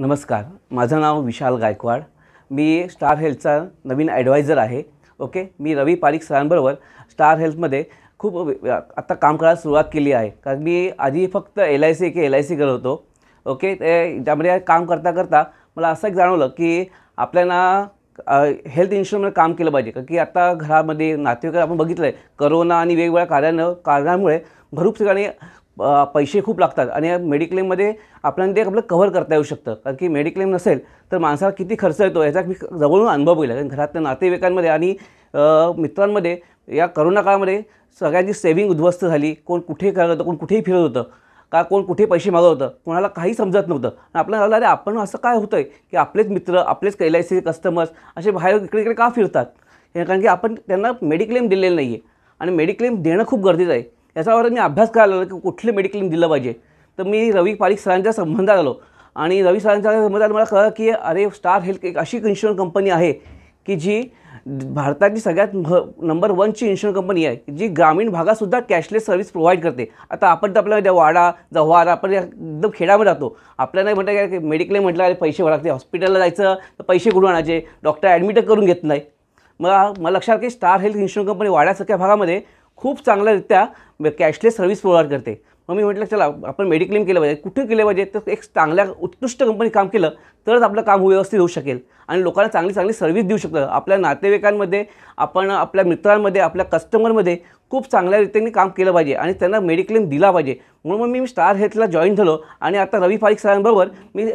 नमस्कार माझं नाव विशाल गायकवाड मी स्टार हेल्थचा नवीन ॲडवायझर आहे ओके मी रवी पारिक सरांबरोबर स्टार हेल्थमध्ये खूप आत्ता काम करायला सुरुवात केली आहे कारण मी आधी फक्त एल आय सी की एल आय सी करत होतो ओके ते त्यामध्ये काम करता करता मला असं एक जाणवलं की आपल्याला हेल्थ इन्शुरन्समध्ये काम केलं पाहिजे कारण की आता घरामध्ये नातेवाईक आपण बघितलं आहे करोना आणि वेगवेगळ्या कार्यानं कारणामुळे भरूप ठिकाणी पैसे खूप लागतात आणि या मेडिक्लेममध्ये आपल्याला ते आपलं कव्हर करता येऊ शकतं कारण की मेडिक्लेम नसेल तर माणसाला किती खर्च येतो याचा मी जवळून अनुभव गेला कारण घरातल्या नातेवाईकांमध्ये आणि मित्रांमध्ये या करोना काळामध्ये सगळ्यांची सेव्हिंग उद्ध्वस्त झाली कोण कुठे करत होतं कोण कुठेही फिरत होतं का कोण कुठे पैसे मागवत होतं कोणाला काही समजत नव्हतं आणि आपल्याला अरे आपण असं काय होतं आहे की आपलेच मित्र आपलेच एल आय सी कस्टमर्स असे बाहेर इकडे इकडे का फिरतात कारण की आपण त्यांना मेडिक्लेम दिलेलं नाही आहे आणि मेडिक्लेम देणं खूप गरजेचं आहे याच्यावर मी अभ्यास करायला लागलो की कुठलं मेडिक्लेम दिलं पाहिजे तर मी रवी पारिक सरांच्या संबंधात आलो आणि रवी सरांच्या संबंधात मला कळलं की अरे स्टार हेल्थ एक अशी इन्शुरन्स कंपनी आहे की जी भारताची सगळ्यात मह नंबर वनची इन्शुरन्स कंपनी आहे जी ग्रामीण भागातसुद्धा कॅशलेस सर्व्हिस प्रोव्हाइड करते आता आपण तर आपल्या वाडा जव्हार आपण एकदम खेड्यामध्ये राहतो आपल्याला म्हणतात की मेडिक्लेम म्हटलं अरे पैसे लागते हॉस्पिटलला जायचं तर पैसे कुठून आणायचे डॉक्टर ॲडमिट करून घेत नाही मला मला लक्षात की स्टार हेल्थ इन्शुरन्स कंपनी वाड्यासारख्या भागामध्ये खूप चांगल्यारित्या कॅशलेस सर्व्हिस प्रोव्हाइड करते मग मी म्हटलं चला आपण मेडिक्लेम केलं पाहिजे कुठे केलं पाहिजे तर एक चांगल्या उत्कृष्ट कंपनी काम केलं तरच आपलं काम व्यवस्थित होऊ शकेल आणि लोकांना चांगली चांगली सर्व्हिस देऊ शकतं आपल्या नातेवाईकांमध्ये आपण आपल्या मित्रांमध्ये आपल्या कस्टमरमध्ये खूप चांगल्या रीतीने काम केलं पाहिजे आणि त्यांना मेडिक्लेम दिला पाहिजे म्हणून मग मी स्टार हेल्थला जॉईन झालो आणि आता रवी फारीक सरांबरोबर मी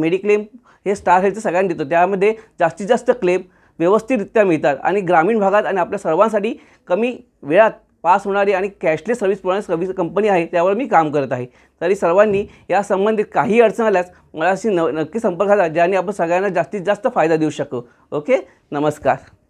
मेडिक्लेम हे स्टार हेल्थचं सगळ्यांना देतो त्यामध्ये जास्तीत जास्त क्लेम व्यवस्थितरित्या मिळतात आणि ग्रामीण भागात आणि आपल्या सर्वांसाठी कमी वेळात पास होणारी आणि कॅशलेस सर्व्हिस पुरवणारी सर्व्हिस कंपनी आहे त्यावर मी काम करत आहे तरी सर्वांनी या संबंधित काही अडचण आल्यास मला अशी न नक्की संपर्क झाला ज्याने आपण सगळ्यांना जास्तीत जास्त फायदा देऊ शकू ओके नमस्कार